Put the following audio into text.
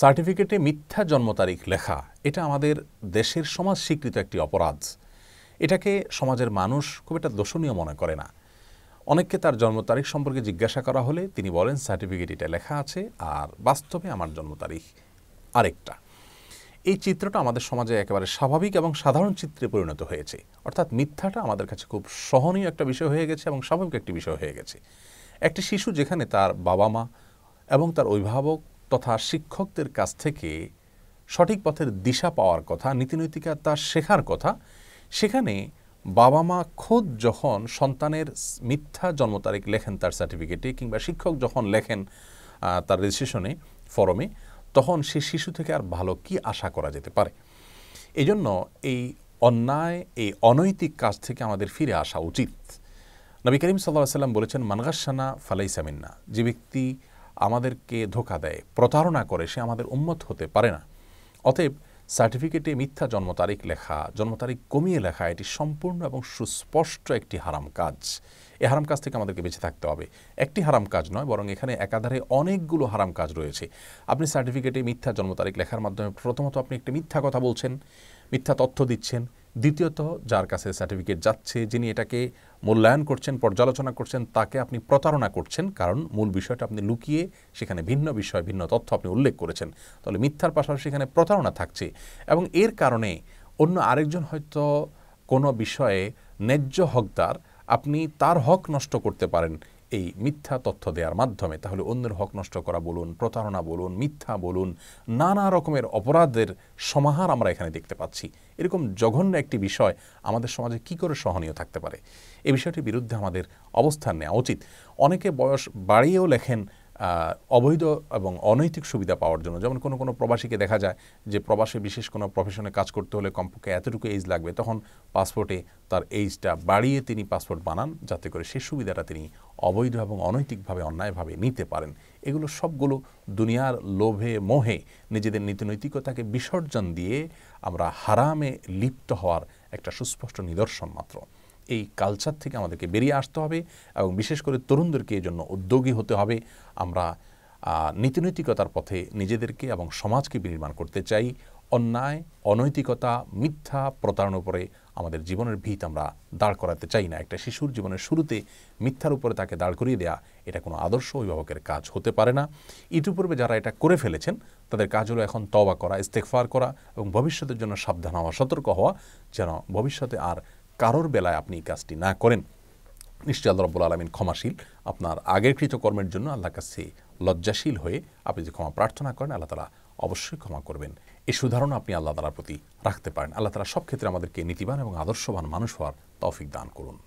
সার্টিফিকেটে মিথ্যা জন্ম তারিখ লেখা এটা আমাদের দেশের সমাজ স্বীকৃত একটি অপরাধ এটাকে সমাজের মানুষ খুব একটা দোষণীয় মনে করে না অনেককে তার জন্ম তারিখ সম্পর্কে জিজ্ঞাসা করা হলে তিনি বলেন সার্টিফিকেট এটা লেখা আছে আর বাস্তবে আমার জন্ম তারিখ আরেকটা এই চিত্রটা আমাদের সমাজে একেবারে স্বাভাবিক এবং সাধারণ চিত্রে পরিণত হয়েছে অর্থাৎ মিথ্যাটা আমাদের কাছে খুব সহনীয় একটা বিষয় হয়ে গেছে এবং স্বাভাবিক একটি বিষয় হয়ে গেছে একটি শিশু যেখানে তার বাবা মা এবং তার অভিভাবক তথা শিক্ষকদের কাছ থেকে সঠিক পথের দিশা পাওয়ার কথা নীতিনৈতিকা তা শেখার কথা সেখানে বাবা মা খোদ যখন সন্তানের মিথ্যা জন্ম তারিখ লেখেন তার সার্টিফিকেটে কিংবা শিক্ষক যখন লেখেন তার রেজিস্ট্রেশনে ফরমে তখন সে শিশু থেকে আর ভালো কি আশা করা যেতে পারে এজন্য এই অন্যায় এই অনৈতিক কাজ থেকে আমাদের ফিরে আসা উচিত নবী করিম সাল্লাহ সাল্লাম বলেছেন মানগাসানা ফালাইসামিন্না যে ব্যক্তি আমাদেরকে ধোকা দেয় প্রতারণা করে সে আমাদের উন্মত হতে পারে না অতএব সার্টিফিকেটে মিথ্যা জন্ম তারিখ লেখা জন্ম তারিখ কমিয়ে লেখা এটি সম্পূর্ণ এবং সুস্পষ্ট একটি হারাম কাজ এ হারাম কাজ থেকে আমাদেরকে বেঁচে থাকতে হবে একটি হারাম কাজ নয় বরং এখানে একাধারে অনেকগুলো হারাম কাজ রয়েছে আপনি সার্টিফিকেটে মিথ্যা জন্ম তারিখ লেখার মাধ্যমে প্রথমত আপনি একটি মিথ্যা কথা বলছেন মিথ্যা তথ্য দিচ্ছেন দ্বিতীয়ত যার কাছে সার্টিফিকেট যাচ্ছে যিনি এটাকে মূল্যায়ন করছেন পর্যালোচনা করছেন তাকে আপনি প্রতারণা করছেন কারণ মূল বিষয়টা আপনি লুকিয়ে সেখানে ভিন্ন বিষয় ভিন্ন তথ্য আপনি উল্লেখ করেছেন তাহলে মিথ্যার পাশাপাশি সেখানে প্রতারণা থাকছে এবং এর কারণে অন্য আরেকজন হয়তো কোনো বিষয়ে ন্যায্য হকদার আপনি তার হক নষ্ট করতে পারেন এই মিথ্যা তথ্য দেওয়ার মাধ্যমে তাহলে অন্যের হক নষ্ট করা বলুন প্রতারণা বলুন মিথ্যা বলুন নানা রকমের অপরাধের সমাহার আমরা এখানে দেখতে পাচ্ছি এরকম জঘন্য একটি বিষয় আমাদের সমাজে কি করে সহনীয় থাকতে পারে এ বিষয়টির বিরুদ্ধে আমাদের অবস্থান নেওয়া উচিত অনেকে বয়স বাড়িয়েও লেখেন অবৈধ এবং অনৈতিক সুবিধা পাওয়ার জন্য যেমন কোনো কোনো প্রবাসীকে দেখা যায় যে প্রবাসে বিশেষ কোনো প্রফেশনে কাজ করতে হলে কমপক্ষে এতটুকু এজ লাগবে তখন পাসপোর্টে তার এইজটা বাড়িয়ে তিনি পাসপোর্ট বানান যাতে করে সেই সুবিধাটা তিনি অবৈধ এবং অনৈতিকভাবে অন্যায়ভাবে নিতে পারেন এগুলো সবগুলো দুনিয়ার লোভে মোহে নিজেদের নীতিনৈতিকতাকে বিসর্জন দিয়ে আমরা হারামে লিপ্ত হওয়ার একটা সুস্পষ্ট নিদর্শন মাত্র এই কালচার থেকে আমাদেরকে বেরিয়ে আসতে হবে এবং বিশেষ করে তরুণদেরকে এই জন্য উদ্যোগী হতে হবে আমরা নীতিনৈতিকতার পথে নিজেদেরকে এবং সমাজকে বিনির্মাণ করতে চাই অন্যায় অনৈতিকতা মিথ্যা প্রতারণ উপরে আমাদের জীবনের ভিত আমরা দাঁড় করাতে চাই না একটা শিশুর জীবনের শুরুতে মিথ্যার উপরে তাকে দাঁড় করিয়ে দেয়া এটা কোনো আদর্শ অভিভাবকের কাজ হতে পারে না ইতিপূর্বে যারা এটা করে ফেলেছেন তাদের কাজ হলো এখন তবা করা ইস্তেকফার করা এবং ভবিষ্যতের জন্য সাবধান হওয়া সতর্ক হওয়া যেন ভবিষ্যতে আর কারোর বেলায় আপনি এই কাজটি না করেন নিশ্চয় আল্লাহ রব্বুল আলমিন ক্ষমাশীল আপনার আগের কৃতকর্মের জন্য আল্লাহ কাছে লজ্জাশীল হয়ে আপনি যে ক্ষমা প্রার্থনা করেন আল্লাহ তালা অবশ্যই ক্ষমা করবেন এই সুধারণা আপনি আল্লাহ তালার প্রতি রাখতে পারেন আল্লাহ তালা সব ক্ষেত্রে আমাদেরকে নীতিবান এবং আদর্শবান মানুষ হওয়ার তৌফিক দান করুন